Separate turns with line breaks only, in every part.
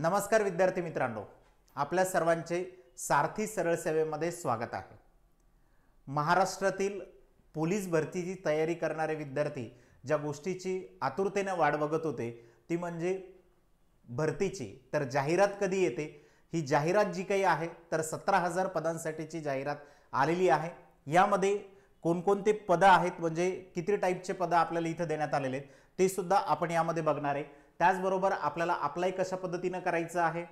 नमस्कार विद्यार्थी मित्रांनो आपल्या सर्वांचे सारथी सरळ सेवेमध्ये स्वागत आहे महाराष्ट्रातील पोलीस भरतीची तयारी करणारे विद्यार्थी ज्या गोष्टीची आतुरतेने वाट बघत होते ती म्हणजे भरतीची तर जाहिरात कधी येते ही जाहिरात जी काही आहे तर सतरा हजार पदांसाठीची जाहिरात आलेली आहे यामध्ये कोणकोणते पदं आहेत म्हणजे किती टाईपचे पदं आपल्याला इथं देण्यात आलेले आहेत ते सुद्धा आपण यामध्ये बघणार आहे त्याचबरोबर आपल्याला अप्लाय कशा पद्धतीनं करायचं आहे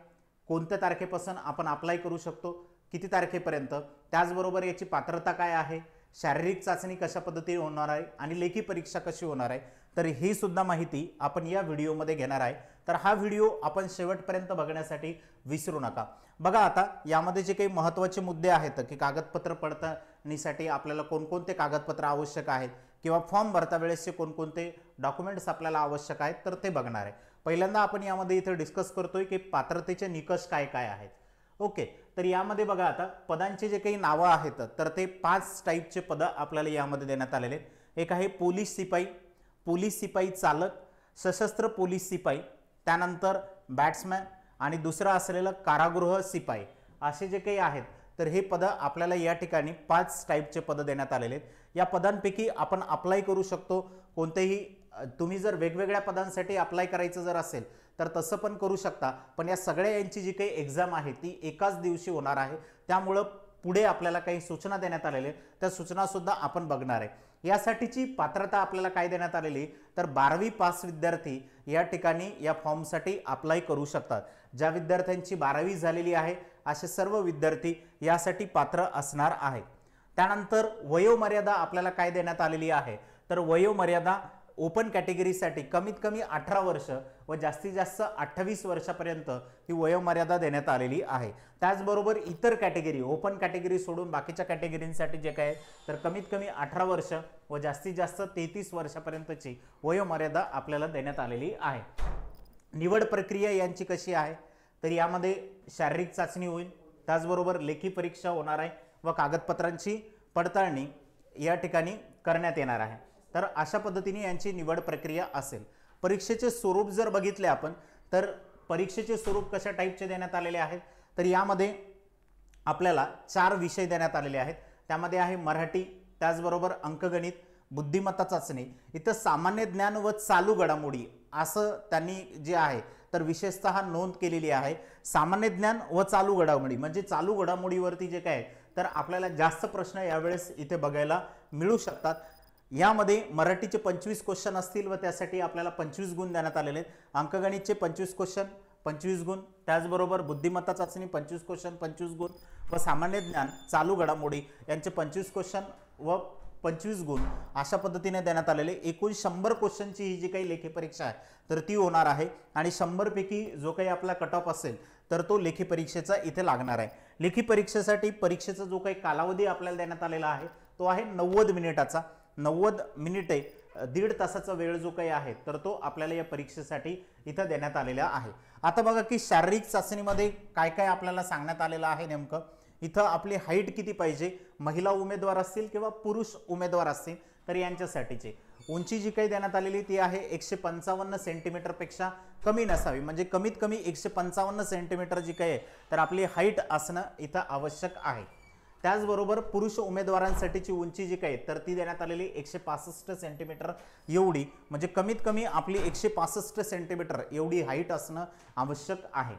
कोणत्या तारखेपासून आपण अप्लाय करू शकतो किती तारखेपर्यंत त्याचबरोबर याची पात्रता काय आहे शारीरिक चाचणी कशा पद्धतीने होणार आहे आणि लेखी परीक्षा कशी होणार आहे तर ही सुद्धा माहिती आपण या व्हिडिओमध्ये घेणार आहे तर हा व्हिडिओ आपण शेवटपर्यंत बघण्यासाठी विसरू नका बघा आता यामध्ये जे काही महत्त्वाचे मुद्दे आहेत की कागदपत्र पडताळणीसाठी आपल्याला कोणकोणते कागदपत्र आवश्यक आहेत किंवा फॉर्म भरता वेळेसचे कोणकोणते डॉक्युमेंट्स आपल्याला आवश्यक आहेत तर ते बघणार आहे पहिल्यांदा आपण यामध्ये इथे डिस्कस करतोय की पात्रतेचे निकष काय काय आहेत ओके तर यामध्ये बघा आता पदांचे जे काही नावं आहेत तर ते पाच टाईपचे पदं आपल्याला यामध्ये देण्यात आलेले आहेत एक आहे पोलीस सिपाई पोलीस सिपाई चालक सशस्त्र पोलीस सिपाई त्यानंतर बॅट्समॅन आणि दुसरं असलेलं कारागृह सिपाई असे जे काही आहेत तर हे पद आपल्याला या ठिकाणी पाच टाईपचे पदं देण्यात आलेले आहेत या पदांपैकी आपण अप्लाय करू शकतो कोणतेही तुम्ही जर वेगवेगळ्या पदांसाठी अप्लाय करायचं जर असेल तर तसं पण करू शकता पण या सगळ्या यांची जी काही एक्झाम आहे ती एकाच दिवशी होणार आहे त्यामुळं पुढे आपल्याला काही सूचना देण्यात आलेल्या त्या सूचनासुद्धा आपण बघणार आहे यासाठीची पात्रता आपल्याला काय देण्यात आलेली तर बारावी पास विद्यार्थी या ठिकाणी या फॉर्मसाठी अप्लाय करू शकतात ज्या विद्यार्थ्यांची बारावी झालेली आहे असे सर्व विद्यार्थी यासाठी पात्र असणार आहे त्यानंतर वयोमर्यादा आपल्याला काय देण्यात आलेली आहे तर वयोमर्यादा ओपन कॅटेगरीसाठी कमीत कमी अठरा वर्ष व जास्तीत जास्त अठ्ठावीस वर्षापर्यंत ही वयोमर्यादा देण्यात आलेली आहे त्याचबरोबर इतर कॅटेगरी ओपन कॅटेगरी सोडून बाकीच्या कॅटेगरींसाठी जे काय तर कमीत कमी अठरा वर्ष व जास्तीत जास्त तेहतीस वर्षापर्यंतची वयोमर्यादा आपल्याला देण्यात आलेली आहे निवड प्रक्रिया यांची कशी आहे तर यामध्ये शारीरिक चाचणी होईल त्याचबरोबर लेखी परीक्षा होणार आहे व कागदपत्रांची पडताळणी या ठिकाणी करण्यात येणार आहे तर अशा पद्धतीने यांची निवड प्रक्रिया असेल परीक्षेचे स्वरूप जर बघितले आपण तर परीक्षेचे स्वरूप कशा टाईपचे देण्यात आलेले आहेत तर यामध्ये आपल्याला चार विषय देण्यात आलेले आहेत त्यामध्ये आहे मराठी त्याचबरोबर अंकगणित बुद्धिमत्ता चाचणी इथं सामान्य ज्ञान व चालू घडामोडी असं त्यांनी जे आहे तर विशेषतः नोंद केलेली आहे सामान्य ज्ञान व चालू घडामोडी म्हणजे चालू घडामोडीवरती जे काय तर आपल्याला जास्त प्रश्न यावेळेस इथे बघायला मिळू शकतात यामध्ये मराठीचे पंचवीस क्वेश्चन असतील व त्यासाठी आपल्याला पंचवीस गुण देण्यात आलेले आहेत अंकगणितचे पंचवीस क्वेश्चन पंचवीस गुण त्याचबरोबर बुद्धिमत्ता चाचणी पंचवीस क्वेश्चन पंचवीस गुण व सामान्य ज्ञान चालू घडामोडी यांचे पंचवीस क्वेश्चन व पंचवीस गुण अशा पद्धतीने देण्यात आलेले एकूण शंभर क्वेश्चनची ही जी काही लेखी परीक्षा आहे तर ती होणार आहे आणि शंभरपैकी जो काही आपला कट ऑफ असेल तर तो लेखी परीक्षेचा इथे लागणार आहे लेखी परीक्षेसाठी परीक्षेचा जो काही कालावधी आपल्याला देण्यात आलेला आहे तो आहे नव्वद मिनिटाचा नव्वद मिनिटे दीड तासाचा वेळ जो काही आहे तर तो आपल्याला या परीक्षेसाठी इथं देण्यात आलेला आहे आता बघा की शारीरिक चाचणीमध्ये काय काय आपल्याला सांगण्यात आलेलं आहे नेमकं इथं आपली हाईट किती पाहिजे महिला उमेदवार असतील किंवा पुरुष उमेदवार असतील तर यांच्यासाठीचे उंची जी काही देण्यात आलेली ती आहे एकशे पंचावन्न सेंटीमीटरपेक्षा कमी नसावी म्हणजे कमीत कमी एकशे पंचावन्न सेंटीमीटर जी काही आहे तर आपली हाईट असणं इथं आवश्यक आहे त्याचबरोबर पुरुष उमेदवारांसाठीची उंची जी काही तर ती देण्यात आलेली एकशे पासष्ट सेंटीमीटर एवढी म्हणजे कमीत कमी आपली एकशे पासष्ट सेंटीमीटर एवढी हाईट असणं आवश्यक आहे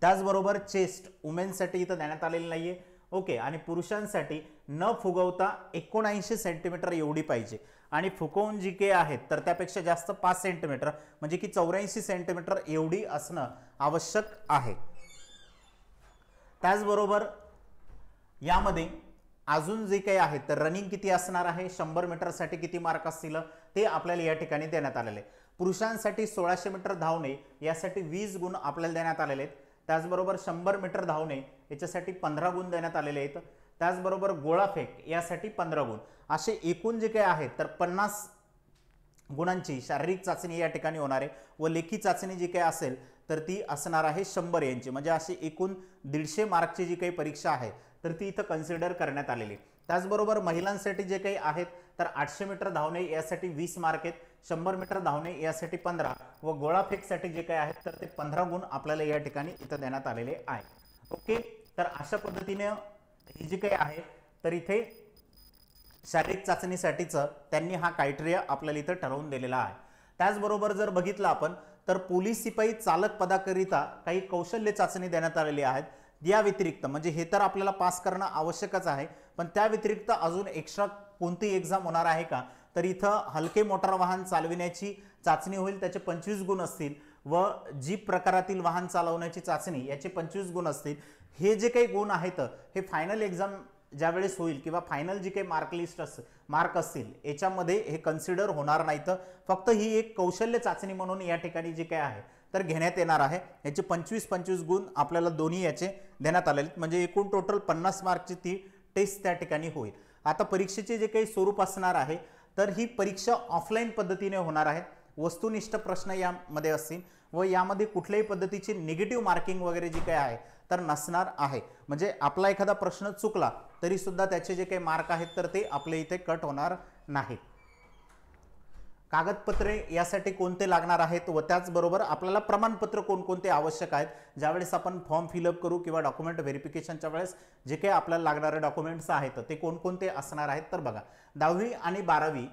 त्याचबरोबर चेस्ट वुमेनसाठी इथं देण्यात आलेली नाही ओके आणि पुरुषांसाठी न फुगवता एकोणऐंशी सेंटीमीटर एवढी पाहिजे आणि फुकवून जी के आहेत तर त्यापेक्षा जास्त पाच सेंटीमीटर म्हणजे की चौऱ्याऐंशी सेंटीमीटर एवढी असणं आवश्यक आहे त्याचबरोबर यामध्ये अजून जे काही आहे तर रनिंग किती असणार आहे शंभर मीटरसाठी किती मार्क असतील ते आपल्याला या ठिकाणी देण्यात आलेले पुरुषांसाठी सोळाशे मीटर धावणे यासाठी वीस गुण आपल्याला देण्यात आलेले आहेत त्याचबरोबर शंभर मीटर धावणे याच्यासाठी पंधरा गुण देण्यात आलेले आहेत त्याचबरोबर फेक यासाठी पंधरा गुण असे एकूण जे काही आहेत तर पन्नास गुणांची शारीरिक चाचणी या ठिकाणी होणार आहे व लेखी चाचणी जी काही असेल तर ती असणार आहे शंभर यांची म्हणजे अशी एकूण दीडशे मार्कची जी काही परीक्षा आहे तर ती इथं कन्सिडर करण्यात आलेली त्याचबरोबर महिलांसाठी जे काही आहेत तर आठशे मीटर धावणे यासाठी वीस मार्क आहेत शंभर मीटर धावणे यासाठी पंधरा व गोळाफेकसाठी जे काही आहेत तर ते पंधरा गुण आपल्याला या ठिकाणी इथं देण्यात आलेले आहे ओके तर अशा पद्धतीने हे जे काही आहे तर इथे शारीरिक चाचणीसाठीचं त्यांनी हा क्रायटेरिया आपल्याला इथं ठरवून दिलेला आहे त्याचबरोबर जर बघितलं आपण तर पोलीस शिपाई चालक पदाकरिता काही कौशल्य चाचणी देण्यात आलेली आहेत या व्यतिरिक्त म्हणजे हे तर आपल्याला पास करणं आवश्यकच आहे पण त्या व्यतिरिक्त अजून एक्स्ट्रा कोणती एक्झाम होणार आहे का तर इथं हलके मोटार वाहन चालविण्याची चाचणी होईल त्याचे पंचवीस गुण असतील व जीप प्रकारातील वाहन चालवण्याची चाचणी याचे पंचवीस गुण असतील हे जे काही गुण आहेत हे फायनल एक्झाम ज्यावेळेस होईल किंवा फायनल जी काही मार्क लिस्ट अस मार्क असतील याच्यामध्ये हे कन्सिडर होणार नाहीत फक्त ही एक कौशल्य चाचणी म्हणून या ठिकाणी जी काही आहे तर घेण्यात येणार आहे याचे पंचवीस पंचवीस गुण आपल्याला दोन्ही याचे देण्यात आलेले म्हणजे एकूण टोटल पन्नास मार्कची ती टेस्ट त्या ठिकाणी होईल आता परीक्षेचे जे काही स्वरूप असणार आहे तर ही परीक्षा ऑफलाईन पद्धतीने होणार आहे वस्तुनिष्ठ प्रश्न यामध्ये असतील व यामध्ये कुठल्याही पद्धतीची निगेटिव्ह मार्किंग वगैरे जी काही आहे तर नसणार आहे म्हणजे आपला एखादा प्रश्न चुकला तरीसुद्धा त्याचे जे काही मार्क आहेत तर ते आपल्या इथे कट होणार नाहीत कागदपत्रे यासाठी कोणते लागणार आहेत व त्याचबरोबर आपल्याला प्रमाणपत्र कोणकोणते आवश्यक आहेत ज्यावेळेस आपण फॉर्म फिलअप करू किंवा डॉक्युमेंट व्हेरिफिकेशनच्या वेळेस जे काही आपल्याला लागणारे डॉक्युमेंट्स आहेत ते कोणकोणते असणार आहेत तर बघा दहावी आणि बारावी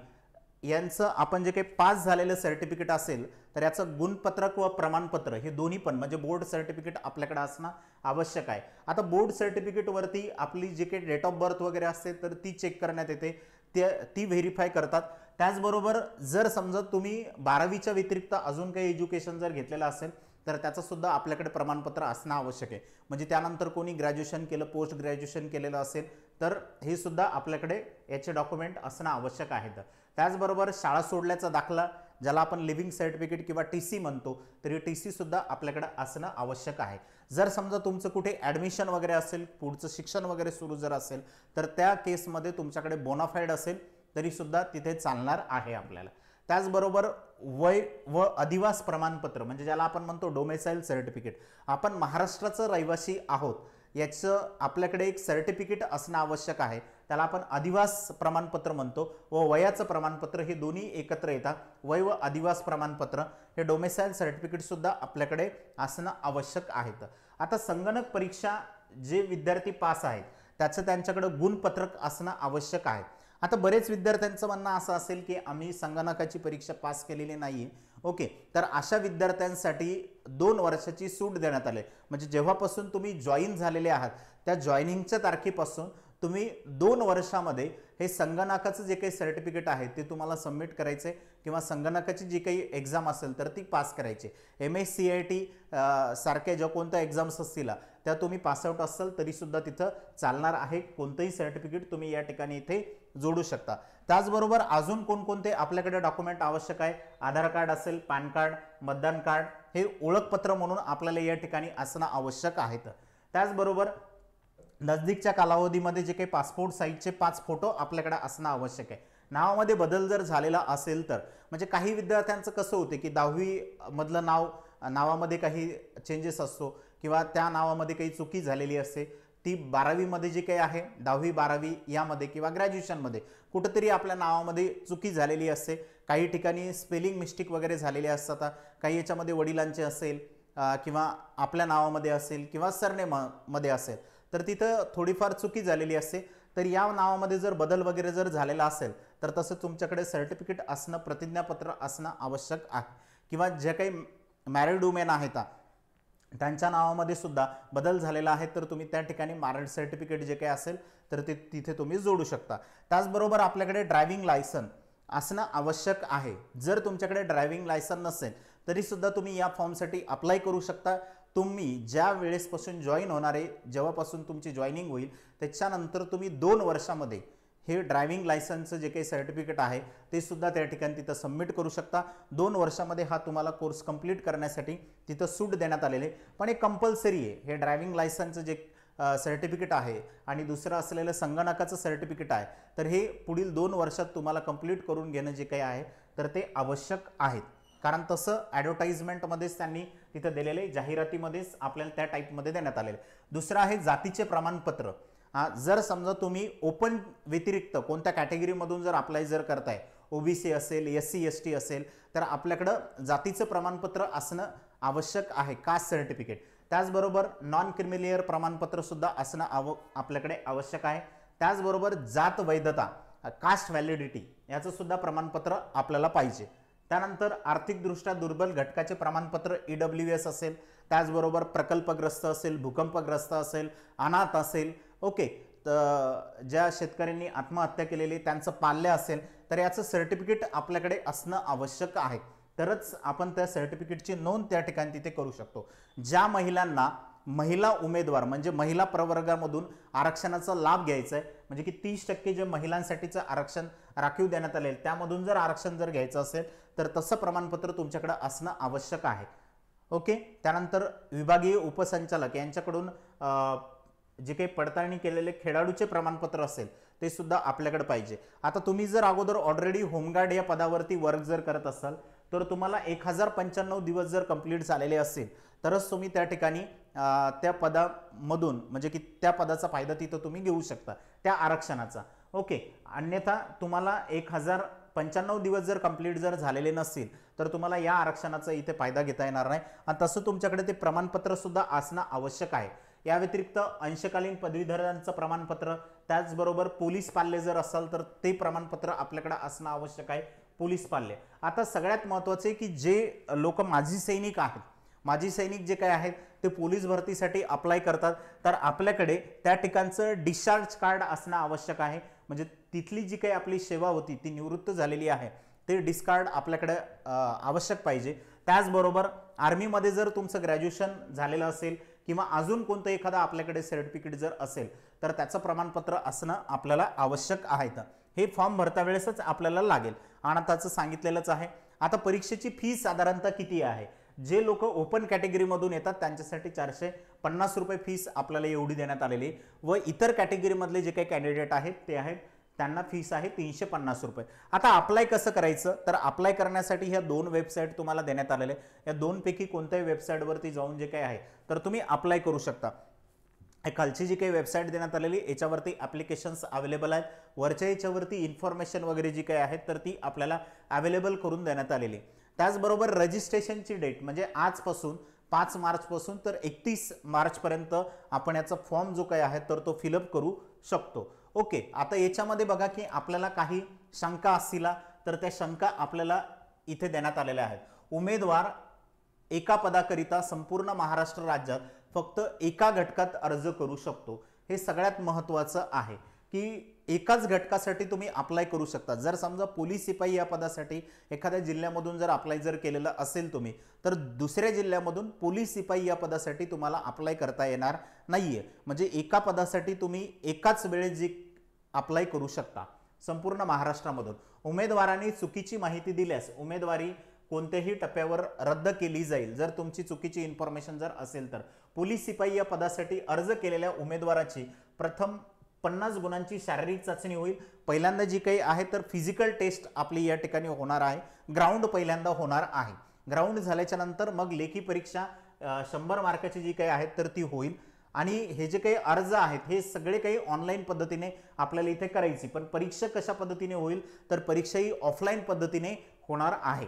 यांचं आपण जे काही पास झालेलं सर्टिफिकेट असेल तर याचं गुणपत्रक व प्रमाणपत्र हे दोन्ही पण म्हणजे बोर्ड सर्टिफिकेट आपल्याकडे असणं आवश्यक आहे आता बोर्ड सर्टिफिकेटवरती आपली जे काही डेट ऑफ बर्थ वगैरे असते तर ती चेक करण्यात येते ते ती व्हेरीफाय करतात त्याचबरोबर जर समजा तुम्ही बारावीच्या व्यतिरिक्त अजून काही एज्युकेशन जर घेतलेलं असेल तर त्याचंसुद्धा आपल्याकडे प्रमाणपत्र असणं आवश्यक आहे म्हणजे त्यानंतर कोणी ग्रॅज्युएशन केलं पोस्ट ग्रॅज्युएशन केलेलं असेल तर हे सुद्धा आपल्याकडे याचे डॉक्युमेंट असणं आवश्यक तर त्याचबरोबर शाळा सोडल्याचा दाखला ज्याला आपण लिव्हिंग सर्टिफिकेट किंवा टी सी म्हणतो तरी टी सीसुद्धा आपल्याकडे असणं आवश्यक आहे जर समजा तुमचं कुठे ॲडमिशन वगैरे असेल पुढचं शिक्षण वगैरे सुरू जर असेल तर त्या केसमध्ये तुमच्याकडे बोनाफाईड असेल तरीसुद्धा तिथे चालणार आहे आपल्याला त्याचबरोबर वय व अधिवास प्रमाणपत्र म्हणजे ज्याला आपण म्हणतो डोमेसाईल सर्टिफिकेट आपण महाराष्ट्राचं रहिवासी आहोत याचं आपल्याकडे एक सर्टिफिकेट असणं आवश्यक आहे त्याला आपण अधिवास प्रमाणपत्र म्हणतो व वयाचं प्रमाणपत्र हे दोन्ही एकत्र येतात वय व अधिवास प्रमाणपत्र हे डोमेसाईल सर्टिफिकेटसुद्धा आपल्याकडे असणं आवश्यक आहेत आता संगणक परीक्षा जे विद्यार्थी पास आहेत त्याचं त्यांच्याकडं गुणपत्रक असणं आवश्यक आहे आता बरेच विद्यार्थ्यांचं म्हणणं असं असेल की आम्ही संगणकाची परीक्षा पास केलेली नाही ओके तर अशा विद्यार्थ्यांसाठी दोन वर्षाची सूट देण्यात आली म्हणजे जेव्हापासून तुम्ही जॉईन झालेले आहात त्या जॉईनिंगच्या तारखेपासून तुम्ही दोन वर्षामध्ये हे संगणकाचं जे काही सर्टिफिकेट आहे ते तुम्हाला सबमिट आहे किंवा संगणकाची जी काही एक्झाम असेल तर ती पास करायची M S C I T सारख्या ज्या कोणत्या एक्झाम्स असतील त्या तुम्ही पासआउट असाल तरीसुद्धा तिथं चालणार आहे कोणतंही सर्टिफिकेट तुम्ही या ठिकाणी इथे जोडू शकता त्याचबरोबर अजून कोणकोणते आपल्याकडे डॉक्युमेंट आवश्यक आहे आधार कार्ड असेल पॅन कार्ड मतदान कार्ड हे ओळखपत्र म्हणून आपल्याला या ठिकाणी असणं आवश्यक आहेत त्याचबरोबर नजदीकच्या कालावधीमध्ये जे काही पासपोर्ट साईजचे पाच फोटो आपल्याकडे असणं आवश्यक आहे नावामध्ये बदल जर झालेला असेल तर म्हणजे काही विद्यार्थ्यांचं कसं होते की दहावीमधलं नाव नावामध्ये काही चेंजेस असतो किंवा त्या नावामध्ये काही चुकी झालेली असते ती बारावीमध्ये जी काही आहे दहावी बारावी यामध्ये किंवा ग्रॅज्युएशनमध्ये कुठंतरी आपल्या नावामध्ये चुकी झालेली असते काही ठिकाणी स्पेलिंग मिस्टेक वगैरे झालेले असतात काही याच्यामध्ये वडिलांचे असेल किंवा आपल्या नावामध्ये असेल किंवा सरने मध्ये असेल तर तिथं थोडीफार चुकी झालेली असते तर या नावामध्ये जर बदल वगैरे जर झालेला असेल तर तसं तुमच्याकडे सर्टिफिकेट असणं प्रतिज्ञापत्र असणं आवश्यक आहे किंवा जे काही मॅरिड वुमेन आहेत त्यांच्या नावामध्ये सुद्धा बदल झालेला आहे तर तुम्ही त्या ठिकाणी मारण सर्टिफिकेट जे काही असेल तर ते तिथे तुम्ही जोडू शकता त्याचबरोबर आपल्याकडे ड्रायव्हिंग लायसन असणं आवश्यक आहे जर तुमच्याकडे ड्रायव्हिंग लायसन नसेल तरीसुद्धा तुम्ही या फॉर्मसाठी अप्लाय करू शकता तुम्ही ज्या वेळेसपासून जॉईन होणारे जेव्हापासून तुमची जॉईनिंग होईल त्याच्यानंतर तुम्ही दोन वर्षामध्ये हे ड्रायव्हिंग लायसन्सचं जे काही सर्टिफिकेट आहे ते सुद्धा त्या ठिकाणी तिथं सबमिट करू शकता दोन वर्षामध्ये हा तुम्हाला कोर्स कंप्लीट करण्यासाठी तिथं सूट देण्यात आलेले पण हे कंपल्सरी आहे हे ड्रायव्हिंग लायसन्सचं जे सर्टिफिकेट आहे आणि दुसरं असलेलं संगणकाचं सर्टिफिकेट आहे तर हे पुढील दोन वर्षात तुम्हाला कंप्लीट करून घेणं जे काही आहे तर ते आवश्यक आहेत कारण तसं ॲडव्हर्टाईजमेंटमध्येच त्यांनी तिथं दिलेले जाहिरातीमध्येच आपल्याला त्या टाईपमध्ये देण्यात आलेले दुसरं आहे जातीचे प्रमाणपत्र जर समजा तुम्ही ओपन व्यतिरिक्त कोणत्या कॅटेगरीमधून जर अप्लाय जर करताय ओबीसी असेल एस सी एस टी असेल तर आपल्याकडं जातीचं प्रमाणपत्र असणं आवश्यक आहे कास्ट सर्टिफिकेट त्याचबरोबर नॉन क्रिमिलियर प्रमाणपत्रसुद्धा असणं आव आपल्याकडे आवश्यक आहे त्याचबरोबर जात वैधता कास्ट व्हॅलिडिटी याचंसुद्धा प्रमाणपत्र आपल्याला पाहिजे त्यानंतर आर्थिकदृष्ट्या दुर्बल घटकाचे प्रमाणपत्र ई डब्ल्यू एस असेल त्याचबरोबर प्रकल्पग्रस्त असेल भूकंपग्रस्त असेल अनाथ असेल ओके तर ज्या शेतकऱ्यांनी आत्महत्या केलेली त्यांचं पाल्य असेल तर याचं सर्टिफिकेट आपल्याकडे असणं आवश्यक आहे तरच आपण त्या सर्टिफिकेटची नोंद त्या ठिकाणी तिथे करू शकतो ज्या महिलांना महिला उमेदवार म्हणजे महिला प्रवर्गामधून आरक्षणाचा लाभ घ्यायचा आहे म्हणजे की तीस टक्के जे महिलांसाठीचं आरक्षण राखीव देण्यात आलेलं त्यामधून जर आरक्षण जर घ्यायचं असेल तर तसं प्रमाणपत्र तुमच्याकडं असणं आवश्यक आहे ओके त्यानंतर विभागीय उपसंचालक यांच्याकडून जे काही पडताळणी केलेले खेळाडूचे प्रमाणपत्र असेल ते सुद्धा आपल्याकडे पाहिजे आता तुम्ही जर अगोदर ऑलरेडी होमगार्ड या पदावरती वर्क जर करत असाल तर तुम्हाला एक हजार पंच्याण्णव दिवस जर कंप्लीट झालेले असतील तरच तुम्ही त्या ठिकाणी त्या पदामधून म्हणजे की त्या पदाचा फायदा तिथं तुम्ही घेऊ शकता त्या आरक्षणाचा ओके अन्यथा तुम्हाला एक हजार पंच्याण्णव दिवस जर कंप्लीट जर झालेले नसतील तर तुम्हाला या आरक्षणाचा इथे फायदा घेता येणार नाही आणि तसं तुमच्याकडे ते प्रमाणपत्रसुद्धा असणं आवश्यक आहे या व्यतिरिक्त अंशकालीन पदवीधरांचं प्रमाणपत्र त्याचबरोबर पोलीस पाल्य जर असाल तर ते प्रमाणपत्र आपल्याकडे असणं आवश्यक आहे पोलीस पाल्य आता सगळ्यात महत्त्वाचं आहे की जे लोक माजी सैनिक आहेत माजी सैनिक जे काही आहेत ते पोलीस भरतीसाठी अप्लाय करतात तर आपल्याकडे त्या ठिकाणचं डिस्चार्ज कार्ड असणं आवश्यक आहे म्हणजे तिथली जी काही आपली सेवा होती ती निवृत्त झालेली आहे ते डिस्कार्ड आपल्याकडे आवश्यक पाहिजे त्याचबरोबर आर्मीमध्ये जर तुमचं ग्रॅज्युएशन झालेलं असेल किंवा अजून कोणतं एखादं आपल्याकडे सर्टिफिकेट जर असेल तर त्याचं प्रमाणपत्र असणं आपल्याला आवश्यक आहे तर हे फॉर्म भरता वेळेसच आपल्याला लागेल आणि त्याचं सांगितलेलंच आहे आता परीक्षेची फी साधारणतः किती आहे जे लोक ओपन कॅटेगरीमधून येतात त्यांच्यासाठी चारशे पन्नास रुपये फीस आपल्याला एवढी देण्यात आलेली व इतर कॅटेगरीमधले जे काही कॅन्डिडेट आहेत ते आहेत त्यांना फीस आहे तीनशे पन्नास रुपये आता अप्लाय कसं करायचं तर अप्लाय करण्यासाठी ह्या दोन वेबसाईट तुम्हाला देण्यात आलेल्या या दोनपैकी कोणत्याही वेबसाईटवरती जाऊन जे काही आहे तर तुम्ही अप्लाय करू शकता खालची जी काही वेबसाईट देण्यात आलेली याच्यावरती ॲप्लिकेशन्स अवेलेबल आहेत वरच्या याच्यावरती इन्फॉर्मेशन वगैरे जी काही आहेत तर ती आपल्याला अवेलेबल करून देण्यात आलेली त्याचबरोबर रजिस्ट्रेशनची डेट म्हणजे आजपासून पाच मार्चपासून तर एकतीस मार्चपर्यंत आपण याचा फॉर्म जो काही आहे तर तो फिलअप करू शकतो ओके आता याच्यामध्ये बघा की आपल्याला काही शंका असतील तर त्या शंका आपल्याला इथे देण्यात आलेल्या आहेत उमेदवार एका पदाकरिता संपूर्ण महाराष्ट्र राज्यात फक्त एका घटकात अर्ज करू शकतो हे सगळ्यात महत्त्वाचं आहे की एकाच घटकासाठी तुम्ही अप्लाय करू शकता जर समजा पोलीस शिपाई या पदासाठी एखाद्या जिल्ह्यामधून जर अप्लाय जर केलेलं असेल तुम्ही तर दुसऱ्या जिल्ह्यामधून पोलीस शिपाई या पदासाठी तुम्हाला अप्लाय करता येणार नाही म्हणजे एका पदासाठी तुम्ही एकाच वेळेस जी अप्लाय करू शकता संपूर्ण महाराष्ट्रामधून उमेदवारांनी चुकीची माहिती दिल्यास उमेदवारी कोणत्याही टप्प्यावर रद्द केली जाईल जर तुमची चुकीची इन्फॉर्मेशन जर असेल तर पोलीस शिपाई या पदासाठी अर्ज केलेल्या उमेदवाराची प्रथम पन्नास गुणांची शारीरिक चाचणी होईल पहिल्यांदा जी काही आहे तर फिजिकल टेस्ट आपली या ठिकाणी होणार आहे ग्राउंड पहिल्यांदा होणार आहे ग्राउंड झाल्याच्या नंतर मग लेखी परीक्षा शंभर मार्काची जी काही आहेत तर ती होईल आणि हे जे काही अर्ज आहेत हे सगळे काही ऑनलाईन पद्धतीने आपल्याला इथे करायची पण परीक्षा कशा पद्धतीने होईल तर परीक्षा ही ऑफलाईन पद्धतीने होणार आहे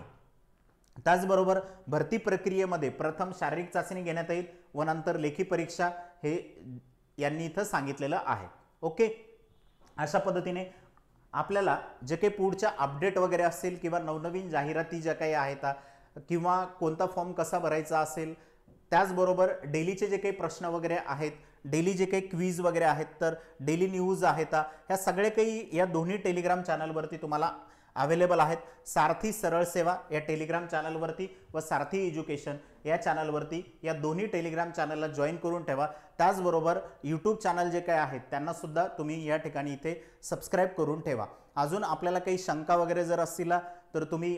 त्याचबरोबर भरती प्रक्रियेमध्ये प्रथम शारीरिक चाचणी घेण्यात येईल व नंतर लेखी परीक्षा हे यांनी इथं सांगितलेलं आहे ओके अशा पद्धतीने आपल्याला जे काही पुढच्या अपडेट वगैरे असतील किंवा नवनवीन जाहिराती ज्या काही आहेत किंवा कोणता फॉर्म कसा भरायचा असेल त्याचबरोबर डेलीचे जे काही प्रश्न वगैरे आहेत डेली जे काही क्वीज वगैरे आहेत तर डेली न्यूज आहेत ह्या सगळे काही या दोन्ही टेलिग्राम चॅनलवरती तुम्हाला अवेलेबल आहेत सारथी सरळ सेवा या टेलिग्राम चॅनलवरती व सारथी एज्युकेशन या चॅनलवरती या दोन्ही टेलिग्राम चॅनलला जॉईन करून ठेवा त्याचबरोबर यूट्यूब चॅनल जे काही आहेत त्यांनासुद्धा तुम्ही या ठिकाणी इथे सबस्क्राईब करून ठेवा अजून आपल्याला काही शंका वगैरे जर असतील तर तुम्ही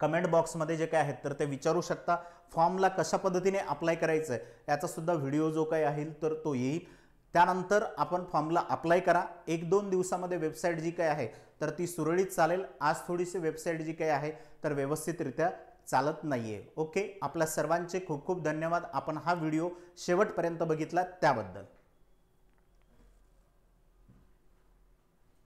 कमेंट बॉक्समध्ये जे काय आहेत तर ते विचारू शकता फॉर्मला कशा पद्धतीने अप्लाय करायचं आहे याचासुद्धा व्हिडिओ जो काही आहे तर तो येईल त्यानंतर आपण फॉर्मला अप्लाय करा एक दोन दिवसामध्ये वेबसाईट जी काही आहे तर ती सुरळीत चालेल आज थोडीशी वेबसाईट जी काही आहे तर व्यवस्थितरित्या चालत नाहीये ओके आपल्या सर्वांचे खूप खूप धन्यवाद आपण हा व्हिडिओ शेवटपर्यंत बघितला त्याबद्दल